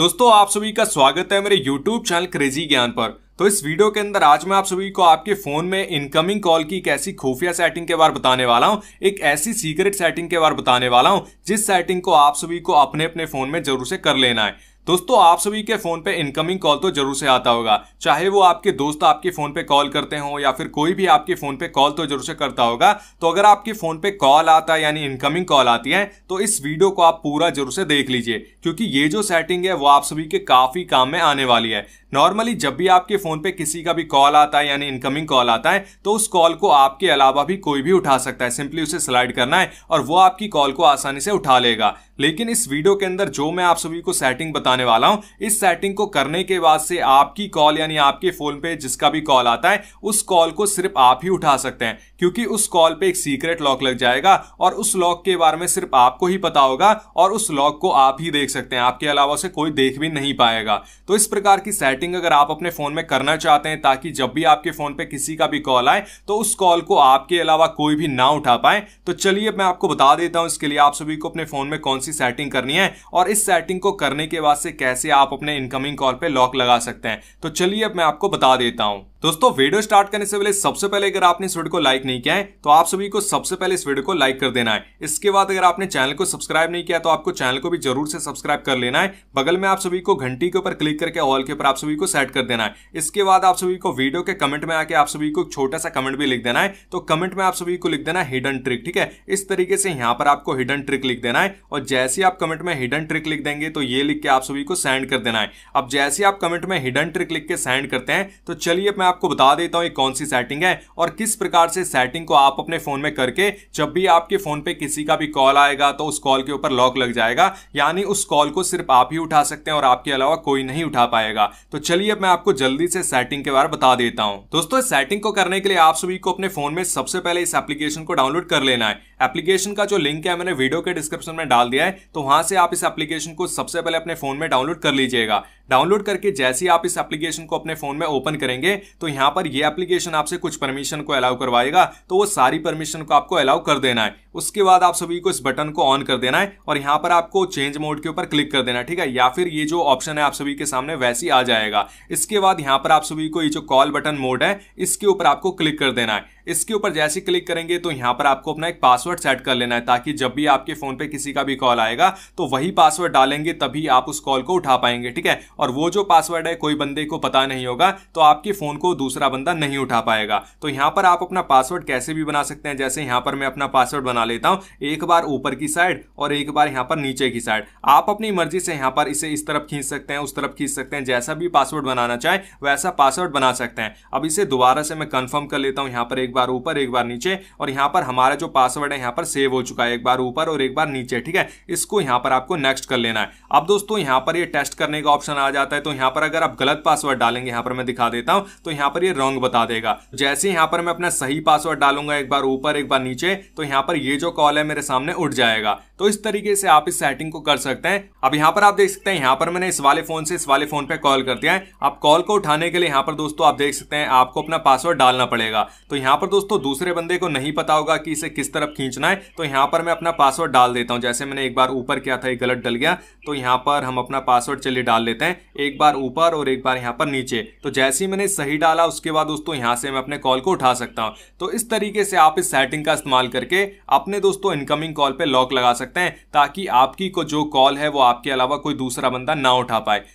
दोस्तों आप सभी का स्वागत है मेरे YouTube चैनल क्रेजी ज्ञान पर तो इस वीडियो के अंदर आज मैं आप सभी को आपके फोन में इनकमिंग कॉल की एक ऐसी खुफिया सेटिंग के बारे बताने वाला हूं एक ऐसी सीक्रेट सेटिंग के बारे बताने वाला हूं जिस सेटिंग को आप सभी को अपने अपने फोन में जरूर से कर लेना है दोस्तों आप सभी के फ़ोन पे इनकमिंग कॉल तो जरूर से आता होगा चाहे वो आपके दोस्त आपके फ़ोन पे कॉल करते हों या फिर कोई भी आपके फ़ोन पे कॉल तो जरूर से करता होगा तो अगर आपके फ़ोन पे कॉल आता है यानी इनकमिंग कॉल आती है तो इस वीडियो को आप पूरा जरूर से देख लीजिए क्योंकि ये जो सेटिंग है वो आप सभी के काफ़ी काम में आने वाली है नॉर्मली जब भी आपके फ़ोन पे किसी का भी कॉल आता है यानी इनकमिंग कॉल आता है तो उस कॉल को आपके अलावा भी कोई भी उठा सकता है सिंपली उसे स्लाइड करना है और वो आपकी कॉल को आसानी से उठा लेगा लेकिन इस वीडियो के अंदर जो मैं आप सभी को सेटिंग बता बताने वाला हूं इस सेटिंग को करने के बाद से आपकी कॉल यानी आपके फोन पे जिसका भी कॉल आता है उस कॉल को सिर्फ आप ही उठा सकते हैं क्योंकि उस कॉल पे एक सीक्रेट लॉक लग जाएगा और उस लॉक के बारे में सिर्फ आपको ही पता होगा और उस लॉक को आप ही देख सकते हैं आपके अलावा उसे कोई देख भी नहीं पाएगा तो इस प्रकार की सेटिंग अगर आप अपने फोन में करना चाहते हैं ताकि जब भी आपके फोन पे किसी का भी कॉल आए तो उस कॉल को आपके अलावा कोई भी ना उठा पाए तो चलिए मैं आपको बता देता हूं इसके लिए आप सभी को अपने फोन में कौन सी सेटिंग करनी है और इस सेटिंग को करने के बाद से कैसे आप अपने इनकमिंग कॉल पे लॉक लगा सकते हैं तो चलिए अब मैं आपको बता देता हूँ दोस्तों वीडियो स्टार्ट करने से पहले सबसे पहले अगर आपने इस वीडियो को लाइक नहीं किया है तो आप सभी को सबसे पहले इस वीडियो को लाइक कर देना है इसके बाद अगर आपने चैनल को सब्सक्राइब नहीं किया तो आपको चैनल को भी जरूर से सब्सक्राइब कर लेना है बगल में आप सभी को घंटी के ऊपर क्लिक करके ऑल के ऊपर आप सभी को सेट कर देना है इसके बाद आप सभी को वीडियो के कमेंट में आके आप सभी को छोटा सा कमेंट भी लिख देना है तो कमेंट में आप सभी को लिख देना हिडन ट्रिक ठीक है इस तरीके से यहाँ पर आपको हिडन ट्रिक लिख देना है और जैसे आप कमेंट में हिडन ट्रिक लिख देंगे तो ये लिख के आप सभी को सेंड कर देना है अब जैसे आप कमेंट में हिडन ट्रिक लिख के सेंड करते हैं तो चलिए मैं आपको बता देता हूँ ये कौन सी सेटिंग है और किस प्रकार से सेटिंग को आप अपने फ़ोन में करके जब भी आपके फ़ोन पे किसी का भी कॉल आएगा तो उस कॉल के ऊपर लॉक लग जाएगा यानी उस कॉल को सिर्फ आप ही उठा सकते हैं और आपके अलावा कोई नहीं उठा पाएगा तो चलिए अब मैं आपको जल्दी से सेटिंग के बारे में बता देता हूँ दोस्तों इस सेटिंग को करने के लिए आप सभी को अपने फ़ोन में सबसे पहले इस एप्लीकेशन को डाउनलोड कर लेना है एप्लीकेशन का जो लिंक है मैंने वीडियो के डिस्क्रिप्शन में डाल दिया है तो वहां से आप इस एप्लीकेशन को सबसे पहले अपने फ़ोन में डाउनलोड कर लीजिएगा डाउनलोड करके जैसे ही आप इस एप्लीकेशन को अपने फोन में ओपन करेंगे तो यहाँ पर यह एप्लीकेशन आपसे कुछ परमिशन को अलाउ करवाएगा तो वो सारी परमिशन को आपको अलाउ कर देना है उसके बाद आप सभी को इस बटन को ऑन कर देना है और यहाँ पर आपको चेंज मोड के ऊपर क्लिक कर देना है ठीक है या फिर ये जो ऑप्शन है आप सभी के सामने वैसी आ जाएगा इसके बाद यहाँ पर आप सभी को ये जो कॉल बटन मोड है इसके ऊपर आपको क्लिक कर देना है इसके ऊपर जैसे क्लिक करेंगे तो यहाँ पर आपको अपना एक पासवर्ड सेट कर लेना है ताकि जब भी आपके फोन पे किसी का भी कॉल आएगा तो वही पासवर्ड डालेंगे तभी आप उस कॉल को उठा पाएंगे ठीक है और वो जो पासवर्ड है कोई बंदे को पता नहीं होगा तो आपके फोन को दूसरा बंदा नहीं उठा पाएगा तो यहाँ पर आप अपना पासवर्ड कैसे भी बना सकते हैं जैसे यहाँ पर मैं अपना पासवर्ड बना बना लेता हूँ एक बार ऊपर की साइड और एक बार यहाँ पर नीचे की साइड आप अपनी मर्जी से यहाँ पर इसे इस तरफ खींच सकते हैं उस तरफ खींच सकते हैं जैसा भी पासवर्ड बनाना चाहें वैसा पासवर्ड बना सकते हैं अब इसे दोबारा से मैं कन्फर्म कर लेता हूँ यहाँ पर एक बार ऊपर एक बार नीचे और यहाँ पर हमारा जो पासवर्ड है यहाँ पर सेव हो चुका है एक बार ऊपर और एक बार नीचे ठीक है इसको यहाँ पर आपको नेक्स्ट कर लेना है अब दोस्तों यहाँ पर ये टेस्ट करने का ऑप्शन आ जाता है तो यहाँ पर अगर आप गलत पासवर्ड डालेंगे यहाँ पर मैं दिखा देता हूँ तो यहाँ पर ये रॉन्ग बता देगा जैसे यहाँ पर मैं अपना सही पासवर्ड डालूंगा एक बार ऊपर एक बार नीचे तो यहाँ पर ये ये जो कॉल है मेरे सामने उठ जाएगा तो इस तरीके से आप इस सेटिंग को कर सकते हैं अब यहाँ पर आप देख सकते हैं यहाँ पर मैंने इस वाले फोन से इस वाले फोन पे कॉल कर दिया है आप कॉल को उठाने के लिए यहाँ पर दोस्तों आप देख सकते हैं आपको अपना पासवर्ड डालना पड़ेगा तो यहाँ पर दोस्तों दूसरे बंदे को नहीं पता होगा कि इसे किस तरफ खींचना है तो यहाँ पर मैं अपना पासवर्ड डाल देता हूँ जैसे मैंने एक बार ऊपर किया था ये गलत डल गया तो यहाँ पर हम अपना पासवर्ड चलिए डाल लेते हैं एक बार ऊपर और एक बार यहाँ पर नीचे तो जैसे ही मैंने सही डाला उसके बाद दोस्तों यहाँ से मैं अपने कॉल को उठा सकता हूँ तो इस तरीके से आप इस सेटिंग का इस्तेमाल करके अपने दोस्तों इनकमिंग कॉल पे लॉक लगा सकते हैं ताकि आपकी को जो कॉल है वो आपके अलावा कोई दूसरा बंदा ना उठा पाए